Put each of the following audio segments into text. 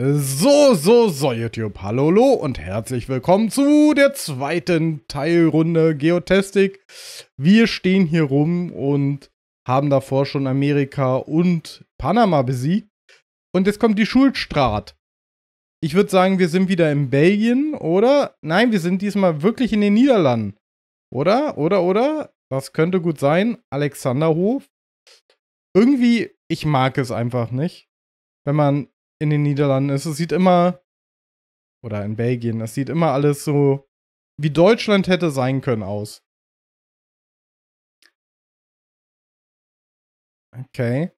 So, so, so, YouTube. Hallo, hallo und herzlich willkommen zu der zweiten Teilrunde Geotestik. Wir stehen hier rum und haben davor schon Amerika und Panama besiegt. Und jetzt kommt die Schuldstrat. Ich würde sagen, wir sind wieder in Belgien, oder? Nein, wir sind diesmal wirklich in den Niederlanden. Oder? Oder, oder? Das könnte gut sein. Alexanderhof. Irgendwie, ich mag es einfach nicht, wenn man in den Niederlanden ist. Es sieht immer, oder in Belgien, es sieht immer alles so, wie Deutschland hätte sein können aus. Okay.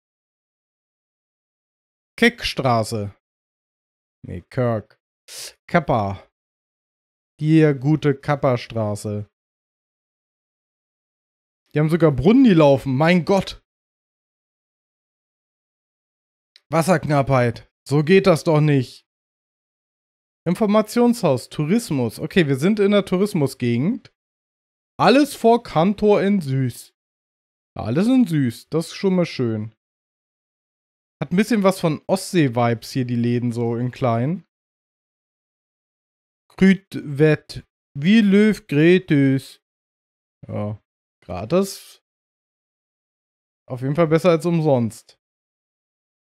Kickstraße. Nee, Kirk. Kappa. Die gute Kappa-Straße. Die haben sogar Brunnen, die laufen. Mein Gott. Wasserknappheit. So geht das doch nicht. Informationshaus, Tourismus. Okay, wir sind in der Tourismusgegend. Alles vor Kantor in Süß. Alles in Süß, das ist schon mal schön. Hat ein bisschen was von Ostsee-Vibes hier, die Läden so in klein. Krütwett, wie Löw Gretis. Ja, gratis. Auf jeden Fall besser als umsonst.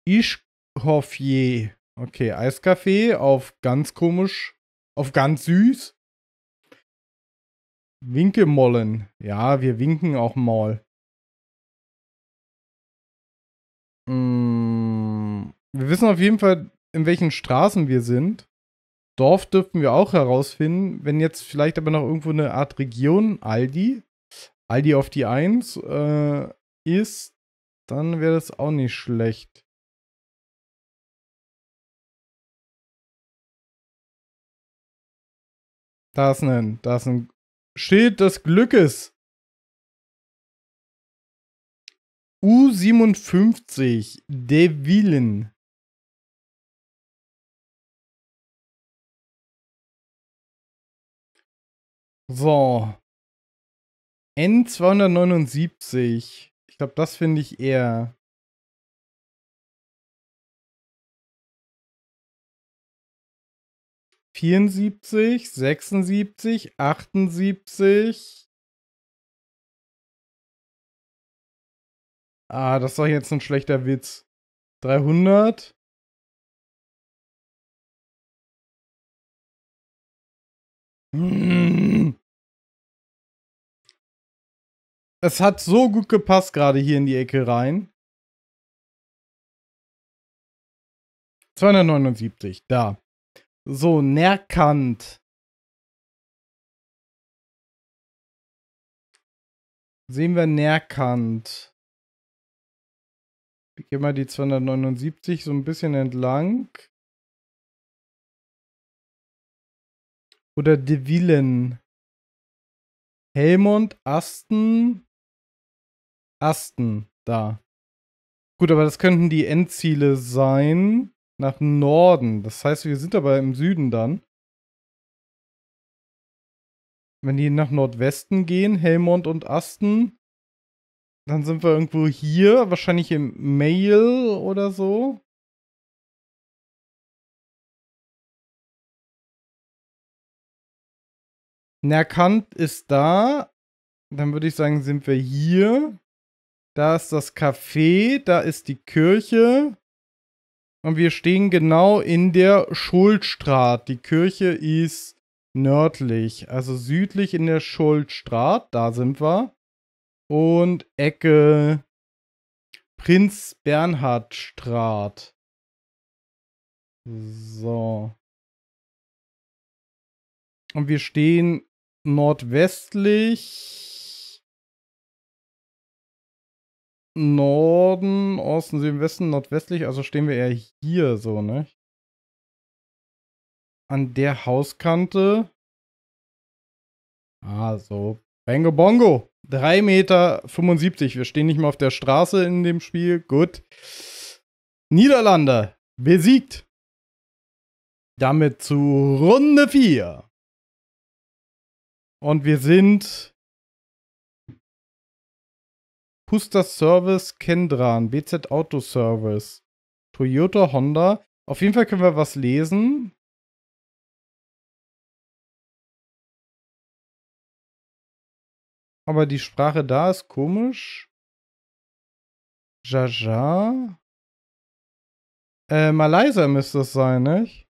Ich Hoffier. Okay, Eiskaffee auf ganz komisch, auf ganz süß. Winkemollen. Ja, wir winken auch mal. Mm, wir wissen auf jeden Fall, in welchen Straßen wir sind. Dorf dürften wir auch herausfinden. Wenn jetzt vielleicht aber noch irgendwo eine Art Region, Aldi, Aldi auf die 1 äh, ist, dann wäre das auch nicht schlecht. Da ist ein, da ist ein Schild des Glückes. U57, Devilen. So. N279. Ich glaube, das finde ich eher 74, 76, 78. Ah, das war jetzt ein schlechter Witz. 300. Es hat so gut gepasst gerade hier in die Ecke rein. 279, da. So, Nerkant. Sehen wir Nerkant. Ich gehe mal die 279 so ein bisschen entlang. Oder De Villen. Helmond, Asten. Asten, da. Gut, aber das könnten die Endziele sein nach Norden. Das heißt, wir sind aber im Süden dann. Wenn die nach Nordwesten gehen, Helmond und Asten, dann sind wir irgendwo hier, wahrscheinlich im Mail oder so. Nerkant ist da. Dann würde ich sagen, sind wir hier. Da ist das Café, da ist die Kirche. Und wir stehen genau in der Schuldstraat. Die Kirche ist nördlich, also südlich in der Schuldstraat. Da sind wir. Und Ecke Prinz Bernhard Straat. So. Und wir stehen nordwestlich Norden, Osten, Süden, Westen, nordwestlich, also stehen wir eher hier so, ne? An der Hauskante. Ah, so. Bango Bongo. 3,75 Meter. Wir stehen nicht mehr auf der Straße in dem Spiel. Gut. Niederlande besiegt. Damit zu Runde 4. Und wir sind Puster Service Kendran, BZ Auto Service, Toyota Honda. Auf jeden Fall können wir was lesen. Aber die Sprache da ist komisch. Jaja. Äh, Malaysia müsste es sein, nicht?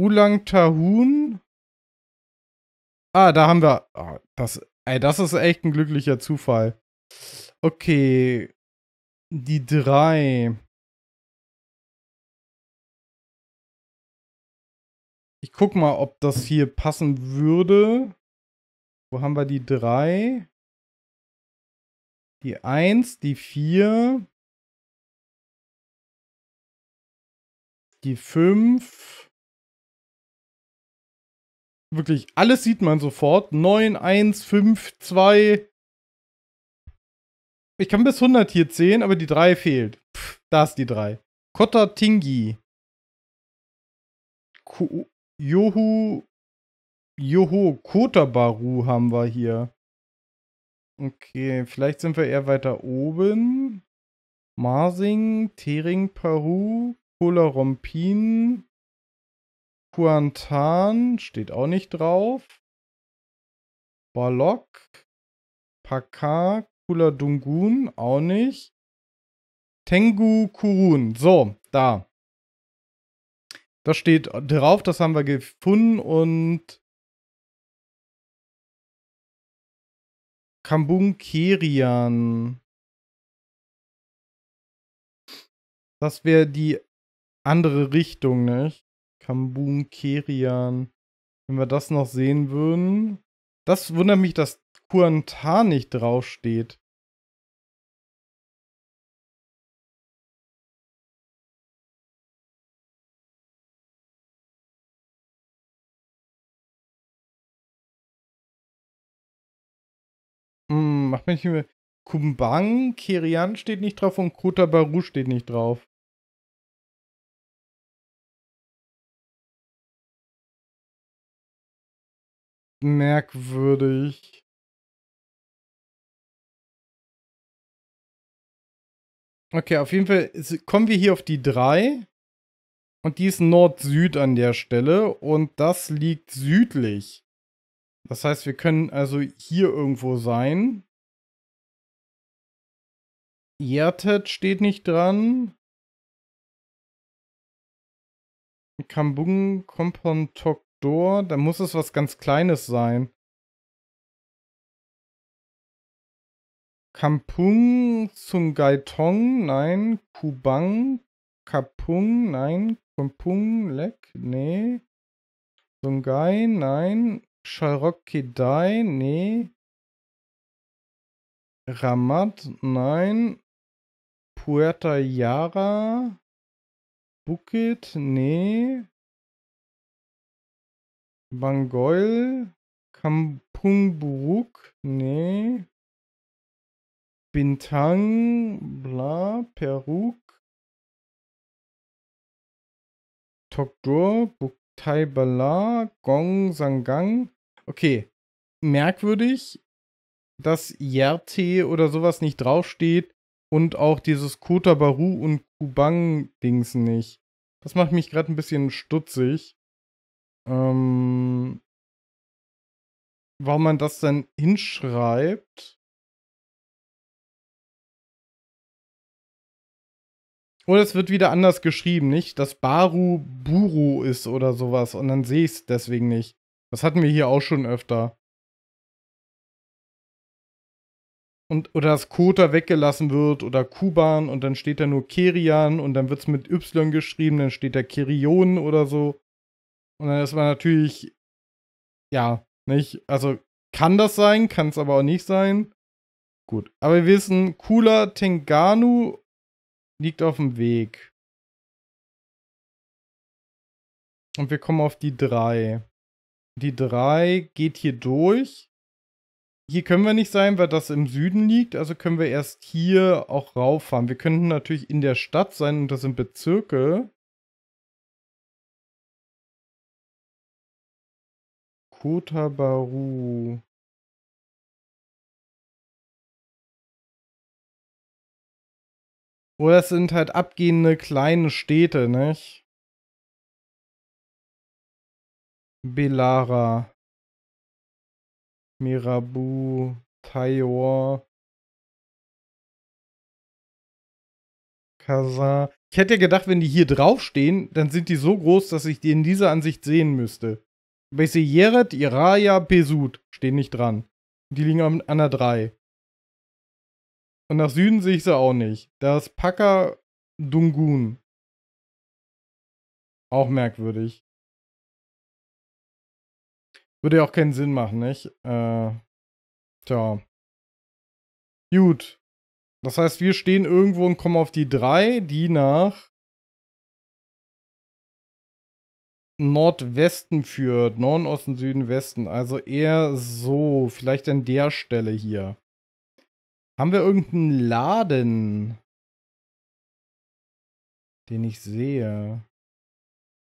Ulang Tahun. Ah, da haben wir. Oh, das Ey, das ist echt ein glücklicher Zufall. Okay. Die drei. Ich guck mal, ob das hier passen würde. Wo haben wir die drei? Die eins, die vier. Die fünf wirklich alles sieht man sofort. 9, 1, 5, 2. Ich kann bis 100 hier zählen, aber die 3 fehlt. Pff, da ist die 3. Kotta Tingi. Ko Johu. Joho Kotabaru haben wir hier. Okay, vielleicht sind wir eher weiter oben. Marsing, Tering, Peru, Kolarompin, Kuantan steht auch nicht drauf. Balok, Paka. Kula Dungun auch nicht. Tengu Kurun, so, da. Das steht drauf, das haben wir gefunden und Kambunkerian. Das wäre die andere Richtung, nicht? Kambum Kerian. Wenn wir das noch sehen würden. Das wundert mich, dass Kuantar nicht draufsteht. Hm, macht mich nicht mehr. Kumbang, Kerian steht nicht drauf und Kota Baru steht nicht drauf. merkwürdig. Okay, auf jeden Fall kommen wir hier auf die 3. Und die ist Nord-Süd an der Stelle. Und das liegt südlich. Das heißt, wir können also hier irgendwo sein. Yertet steht nicht dran. Kambung, Kompontok Store, dann muss es was ganz Kleines sein. Kampung, Tsungaitong, nein. Kubang, Kapung, nein. Kampung, Leck, nee. Sungai, nein. Sharokidai, nee. Ramat, nein. Puerta Yara, Bukit, nee. Bangol, Kampungburuk, nee. Bintang, bla, Peruk, Tokdur, Buktai Bala, Gong, Sangang. Okay, merkwürdig, dass Yerte oder sowas nicht draufsteht und auch dieses Kota Baru und Kubang-Dings nicht. Das macht mich gerade ein bisschen stutzig. Ähm, warum man das denn hinschreibt. Oder es wird wieder anders geschrieben, nicht? Dass Baru Buru ist oder sowas und dann sehe ich es deswegen nicht. Das hatten wir hier auch schon öfter. Und, oder dass Kota weggelassen wird oder Kuban und dann steht da nur Kerian und dann wird es mit Y geschrieben, dann steht da Kerion oder so. Und dann ist man natürlich, ja, nicht, also kann das sein, kann es aber auch nicht sein. Gut, aber wir wissen, Kula Tenganu liegt auf dem Weg. Und wir kommen auf die 3. Die 3 geht hier durch. Hier können wir nicht sein, weil das im Süden liegt. Also können wir erst hier auch rauffahren. Wir könnten natürlich in der Stadt sein und das sind Bezirke. Kota Oder es sind halt abgehende kleine Städte, nicht? Belara, Mirabu, Taior, Kazan. Ich hätte ja gedacht, wenn die hier draufstehen, dann sind die so groß, dass ich die in dieser Ansicht sehen müsste. Beseyeret, Iraya, Besud stehen nicht dran. Die liegen an, an der 3. Und nach Süden sehe ich sie auch nicht. Da ist Paka Dungun. Auch merkwürdig. Würde ja auch keinen Sinn machen, nicht? Äh, tja. Gut. Das heißt, wir stehen irgendwo und kommen auf die 3, die nach Nordwesten führt. Norden, Osten, Süden, Westen. Also eher so. Vielleicht an der Stelle hier. Haben wir irgendeinen Laden, den ich sehe?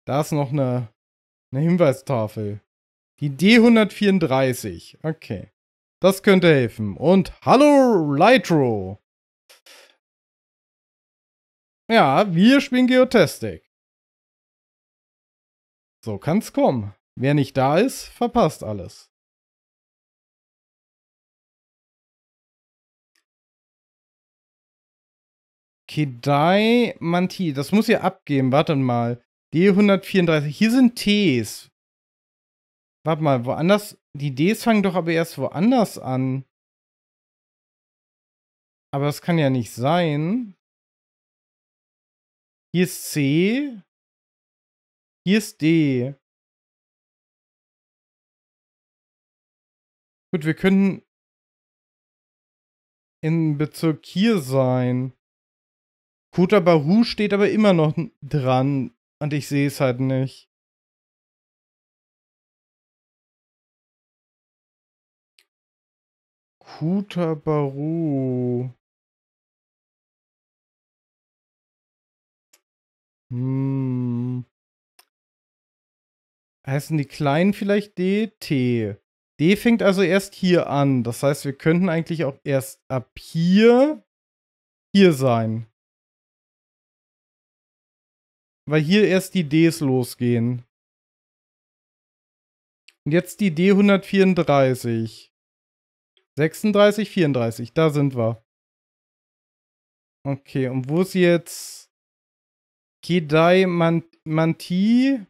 Da ist noch eine, eine Hinweistafel. Die D134. Okay. Das könnte helfen. Und hallo Lytro. Ja, wir spielen Geotastic. So kann's kommen. Wer nicht da ist, verpasst alles. Kedai Manti, das muss ihr abgeben. Wartet mal. D134. Hier sind Ts. Warte mal, woanders. Die Ds fangen doch aber erst woanders an. Aber das kann ja nicht sein. Hier ist C. Hier ist D. Gut, wir können in Bezirk hier sein. Kota Baru steht aber immer noch dran und ich sehe es halt nicht. Kota Baru. Hm. Heißen die kleinen vielleicht D, T? D fängt also erst hier an. Das heißt, wir könnten eigentlich auch erst ab hier hier sein. Weil hier erst die Ds losgehen. Und jetzt die D134. 36, 34, da sind wir. Okay, und wo ist jetzt Kedai Mant Manti?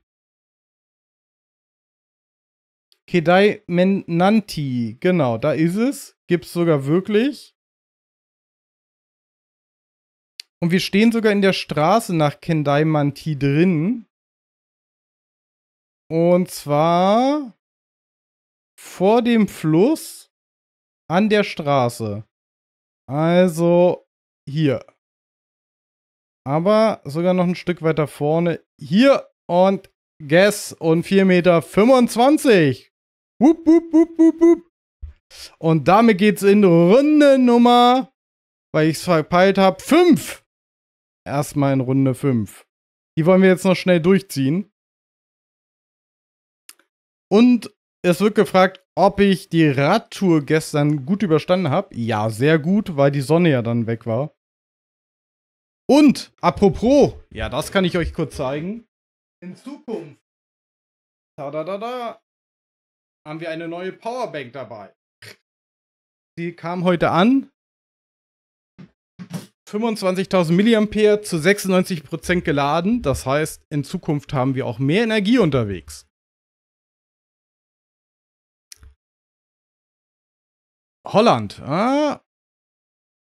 Kedai Menanti, genau, da ist es. Gibt es sogar wirklich. Und wir stehen sogar in der Straße nach Kendai Manti drin. Und zwar vor dem Fluss an der Straße. Also hier. Aber sogar noch ein Stück weiter vorne. Hier und Guess und 4,25 Meter. Wupp, wupp, wupp, wupp, wupp. Und damit geht's in Runde Nummer, weil ich es verpeilt habe, 5. Erstmal in Runde 5. Die wollen wir jetzt noch schnell durchziehen. Und es wird gefragt, ob ich die Radtour gestern gut überstanden habe. Ja, sehr gut, weil die Sonne ja dann weg war. Und apropos, ja, das kann ich euch kurz zeigen. In Zukunft. Da da da da haben wir eine neue Powerbank dabei. Die kam heute an. 25.000 mAh zu 96% geladen. Das heißt, in Zukunft haben wir auch mehr Energie unterwegs. Holland. Äh,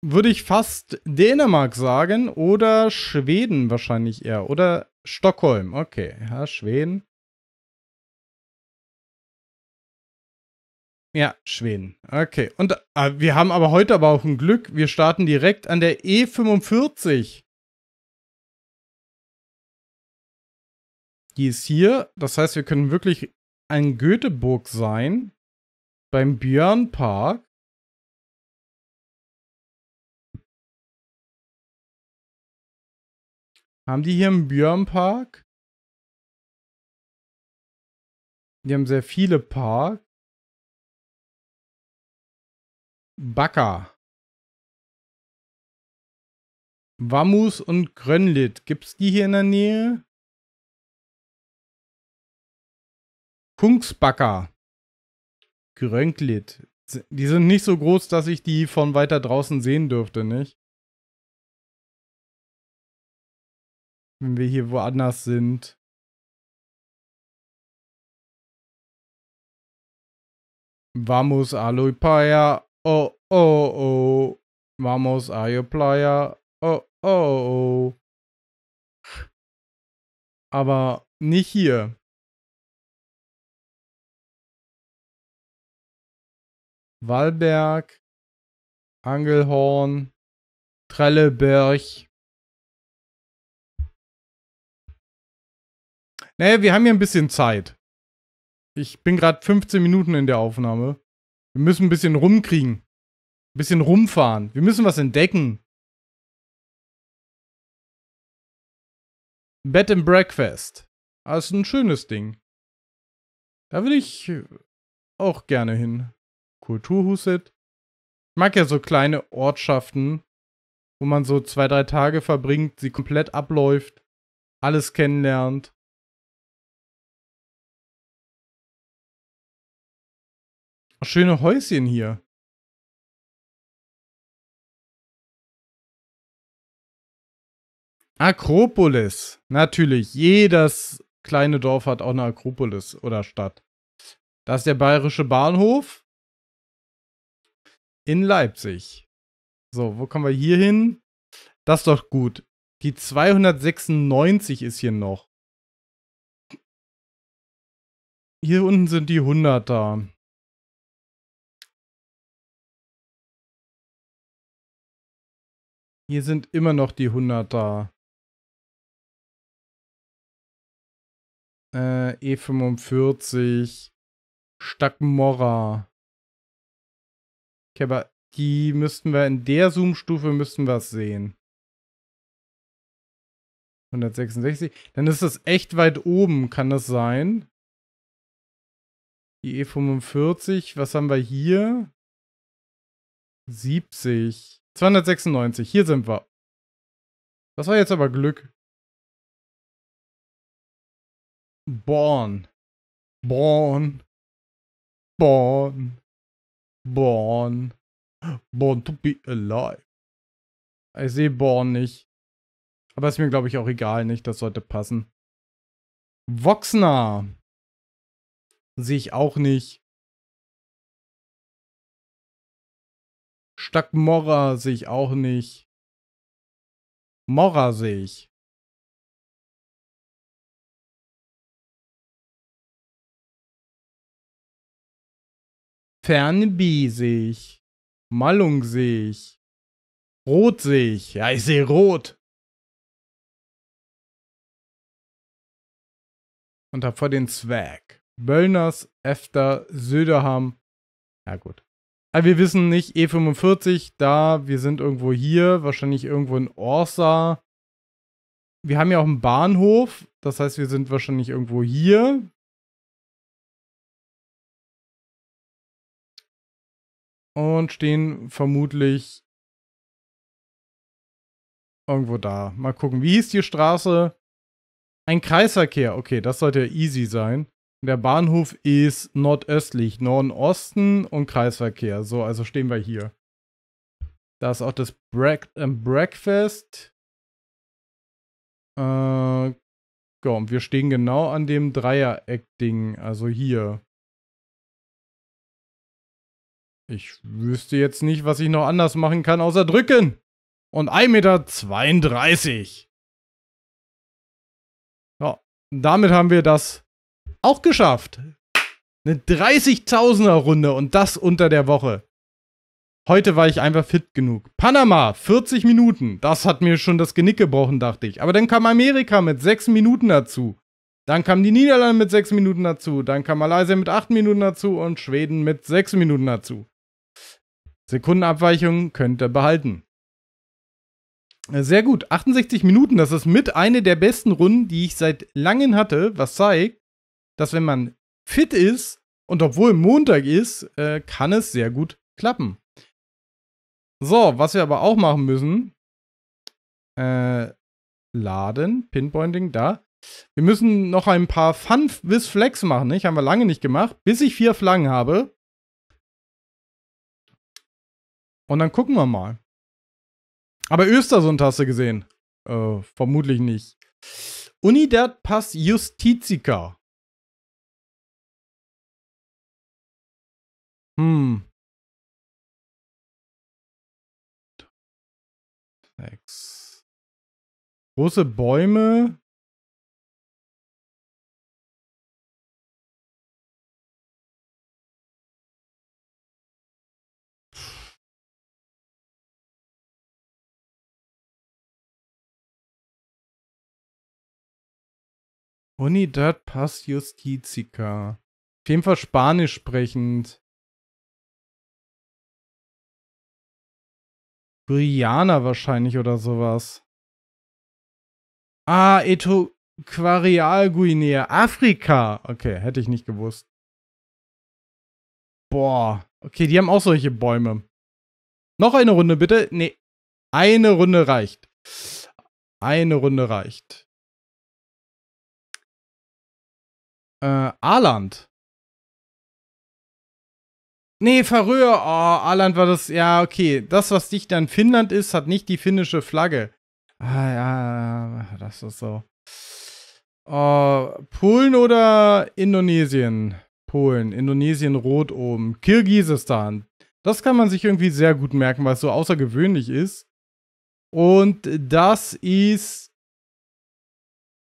würde ich fast Dänemark sagen oder Schweden wahrscheinlich eher. Oder Stockholm. Okay, ja, Schweden. Ja, Schweden. Okay. Und äh, wir haben aber heute aber auch ein Glück. Wir starten direkt an der E45. Die ist hier. Das heißt, wir können wirklich an Göteborg sein. Beim Björnpark. Haben die hier einen Björnpark? Die haben sehr viele Parks. Backer. Wammus und Grönlit. Gibt es die hier in der Nähe? Kungsbacker. Grönklit. Die sind nicht so groß, dass ich die von weiter draußen sehen dürfte, nicht? Wenn wir hier woanders sind. Vamos, Paya, Oh, oh, oh. Vamos a your playa. Oh, oh, oh. Aber nicht hier. Wallberg, Angelhorn, Trelleberg. Naja, wir haben ja ein bisschen Zeit. Ich bin gerade 15 Minuten in der Aufnahme. Wir müssen ein bisschen rumkriegen. Ein bisschen rumfahren. Wir müssen was entdecken. Bed and Breakfast. Das ah, ist ein schönes Ding. Da will ich äh, auch gerne hin. Kulturhuset. Ich mag ja so kleine Ortschaften, wo man so zwei, drei Tage verbringt, sie komplett abläuft, alles kennenlernt. Schöne Häuschen hier. Akropolis. Natürlich, jedes kleine Dorf hat auch eine Akropolis oder Stadt. Das ist der bayerische Bahnhof in Leipzig. So, wo kommen wir hier hin? Das ist doch gut. Die 296 ist hier noch. Hier unten sind die 100 da. Hier sind immer noch die 100 da. Äh, E45. Stackmorra. Okay, aber die müssten wir in der Zoom-Stufe müssten wir es sehen. 166. Dann ist das echt weit oben, kann das sein? Die E45, was haben wir hier? 70. 296, hier sind wir. Das war jetzt aber Glück. Born. Born. Born. Born. Born to be alive. Ich sehe Born nicht. Aber ist mir, glaube ich, auch egal nicht. Das sollte passen. Voxner. Sehe ich auch nicht. Stack Morra sehe ich auch nicht. Morra sehe ich. Fernbi sehe ich. Malung sehe ich. Rot sehe ich. Ja, ich sehe rot. Und hab vor den Zwerg. Böllners, Efter, Söderham. Ja, gut. Aber wir wissen nicht, E45, da, wir sind irgendwo hier, wahrscheinlich irgendwo in Orsa. Wir haben ja auch einen Bahnhof, das heißt, wir sind wahrscheinlich irgendwo hier. Und stehen vermutlich irgendwo da. Mal gucken, wie hieß die Straße? Ein Kreisverkehr. Okay, das sollte ja easy sein. Der Bahnhof ist nordöstlich, Nordosten und Kreisverkehr. So, also stehen wir hier. Da ist auch das Break äh, Breakfast. Äh, ja, und wir stehen genau an dem Dreieck-Ding, also hier. Ich wüsste jetzt nicht, was ich noch anders machen kann, außer drücken. Und 1,32 Meter. Ja, damit haben wir das auch geschafft. Eine 30.000er Runde und das unter der Woche. Heute war ich einfach fit genug. Panama, 40 Minuten. Das hat mir schon das Genick gebrochen, dachte ich. Aber dann kam Amerika mit 6 Minuten dazu. Dann kamen die Niederlande mit 6 Minuten dazu. Dann kam Malaysia mit 8 Minuten dazu und Schweden mit 6 Minuten dazu. Sekundenabweichung könnt ihr behalten. Äh, sehr gut. 68 Minuten, das ist mit eine der besten Runden, die ich seit langem hatte, was zeigt, dass wenn man fit ist und obwohl Montag ist, äh, kann es sehr gut klappen. So, was wir aber auch machen müssen, äh, laden, Pinpointing, da. Wir müssen noch ein paar Fun bis Flex machen, nicht? Haben wir lange nicht gemacht, bis ich vier Flaggen habe. Und dann gucken wir mal. Aber Östersund hast du gesehen. Äh, vermutlich nicht. Unidad Pass Justitica. Hm. Sechs. Große Bäume. Unidad Paz Justizica. Auf jeden Fall spanisch sprechend. Briana wahrscheinlich oder sowas. Ah, Etoquarialguinea, Afrika. Okay, hätte ich nicht gewusst. Boah. Okay, die haben auch solche Bäume. Noch eine Runde bitte. Nee, eine Runde reicht. Eine Runde reicht. Äh, Arland. Nee, Färöer, oh, Aland war das, ja, okay. Das, was dicht dann Finnland ist, hat nicht die finnische Flagge. Ah, ja, das ist so. Oh, Polen oder Indonesien? Polen, Indonesien rot oben. Kirgisistan. Das kann man sich irgendwie sehr gut merken, weil es so außergewöhnlich ist. Und das ist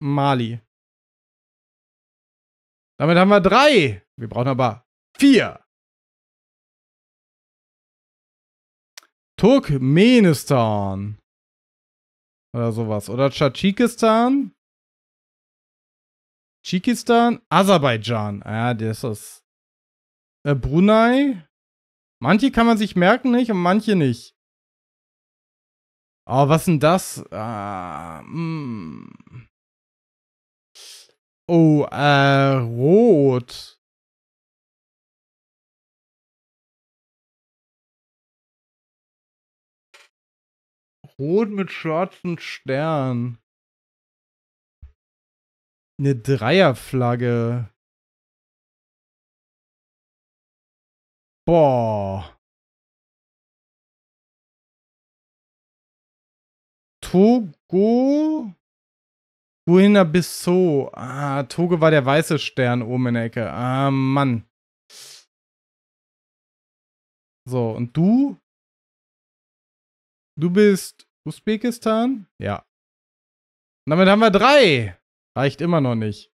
Mali. Damit haben wir drei. Wir brauchen aber vier. Turkmenistan. Oder sowas. Oder Tschadschikistan. Tschikistan. Aserbaidschan. Ja, ah, das ist. Äh, Brunei. Manche kann man sich merken nicht und manche nicht. Oh, was denn das? Ah, mm. Oh, äh, rot. Rot mit schwarzen Stern. Eine Dreierflagge. Boah. Togo. Buena Bissau. Ah, Togo war der weiße Stern oben in der Ecke. Ah, Mann. So, und du? Du bist Usbekistan? Ja. Und damit haben wir drei. Reicht immer noch nicht.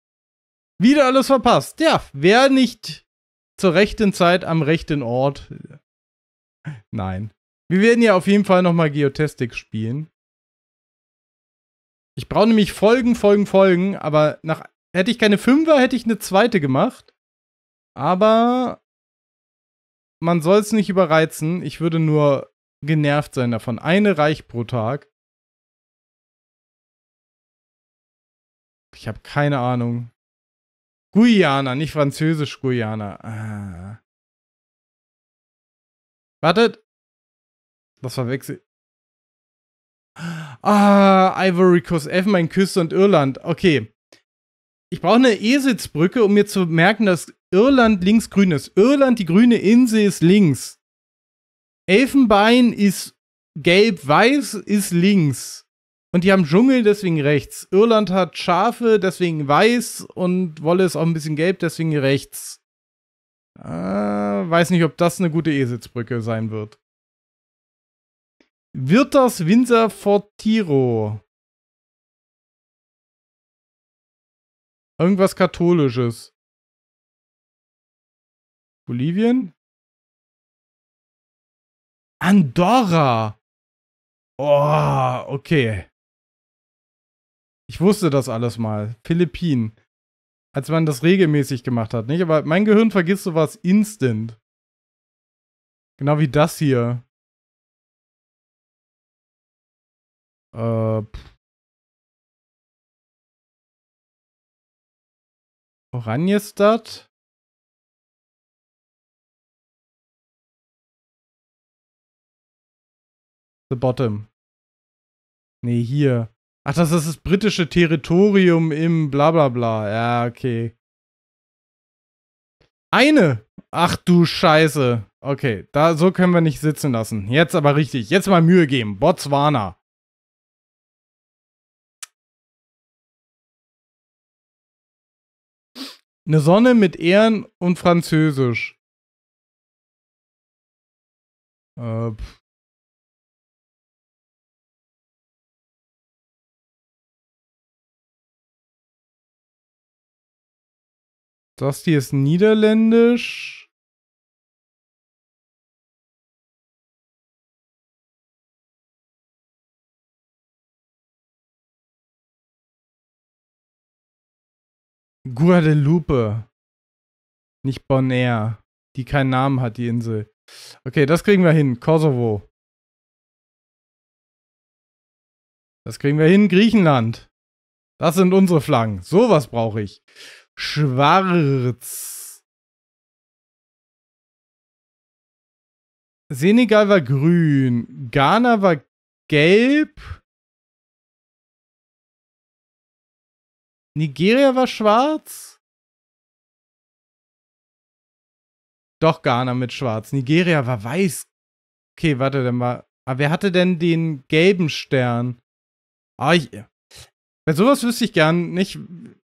Wieder alles verpasst. Ja, wer nicht zur rechten Zeit am rechten Ort. Nein. Wir werden ja auf jeden Fall nochmal Geotestik spielen. Ich brauche nämlich Folgen, Folgen, Folgen, aber nach, hätte ich keine Fünfer, hätte ich eine zweite gemacht. Aber man soll es nicht überreizen. Ich würde nur genervt sein davon. Eine reicht pro Tag. Ich habe keine Ahnung. Guyana, nicht französisch Guyana. Ah. Wartet. Das verwechselt. Ah, Ivory Coast, Elfenbeinküste und Irland. Okay. Ich brauche eine Eselsbrücke, um mir zu merken, dass Irland links grün ist. Irland, die grüne Insel, ist links. Elfenbein ist gelb, weiß ist links. Und die haben Dschungel, deswegen rechts. Irland hat Schafe, deswegen weiß. Und Wolle ist auch ein bisschen gelb, deswegen rechts. Äh, weiß nicht, ob das eine gute Eselsbrücke sein wird. Wird das Windsor Fortiro? Irgendwas Katholisches. Bolivien? Andorra. Oh, okay. Ich wusste das alles mal. Philippinen. Als man das regelmäßig gemacht hat, nicht? Aber mein Gehirn vergisst sowas instant. Genau wie das hier. Äh, pff. The Bottom. Nee, hier. Ach, das ist das britische Territorium im Blablabla. Bla, bla. Ja, okay. Eine! Ach du Scheiße. Okay, da, so können wir nicht sitzen lassen. Jetzt aber richtig. Jetzt mal Mühe geben. Botswana. Eine Sonne mit Ehren und Französisch. Äh, pff. Das hier ist niederländisch. Guadeloupe. Nicht Bonaire. Die keinen Namen hat, die Insel. Okay, das kriegen wir hin. Kosovo. Das kriegen wir hin. Griechenland. Das sind unsere Flaggen. Sowas brauche ich schwarz. Senegal war grün. Ghana war gelb. Nigeria war schwarz. Doch Ghana mit schwarz. Nigeria war weiß. Okay, warte, dann mal. Aber ah, wer hatte denn den gelben Stern? Ah, ich, äh, bei sowas wüsste ich gern nicht,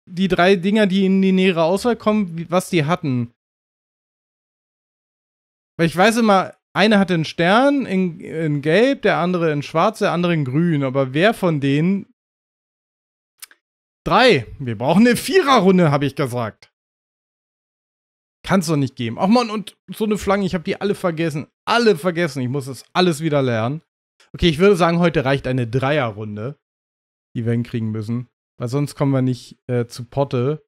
die drei Dinger, die in die nähere Auswahl kommen, was die hatten. Weil ich weiß immer, einer hatte einen Stern in, in Gelb, der andere in Schwarz, der andere in Grün. Aber wer von denen? Drei. Wir brauchen eine Viererrunde, habe ich gesagt. Kann's doch nicht geben. Ach man, und so eine Flanke, ich habe die alle vergessen. Alle vergessen. Ich muss das alles wieder lernen. Okay, ich würde sagen, heute reicht eine Dreierrunde, die wir hinkriegen müssen. Weil sonst kommen wir nicht äh, zu Potte.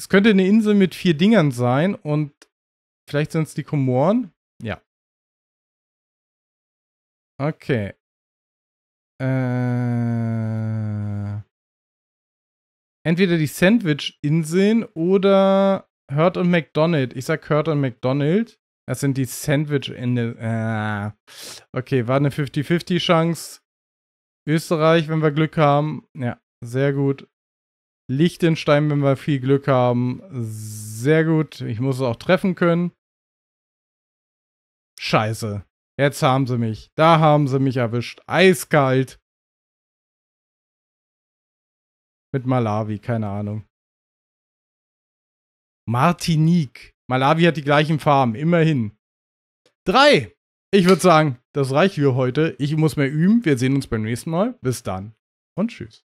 Es könnte eine Insel mit vier Dingern sein und vielleicht sind es die Komoren. Ja. Okay. Äh, entweder die Sandwich-Inseln oder Hurt und McDonald. Ich sag Hurt und McDonald. Das sind die Sandwich-Inseln. Äh, okay, war eine 50-50-Chance. Österreich, wenn wir Glück haben. Ja, sehr gut. Liechtenstein, wenn wir viel Glück haben. Sehr gut. Ich muss es auch treffen können. Scheiße. Jetzt haben sie mich. Da haben sie mich erwischt. Eiskalt. Mit Malawi, keine Ahnung. Martinique. Malawi hat die gleichen Farben, immerhin. Drei. Ich würde sagen, das reicht für heute. Ich muss mehr üben. Wir sehen uns beim nächsten Mal. Bis dann und tschüss.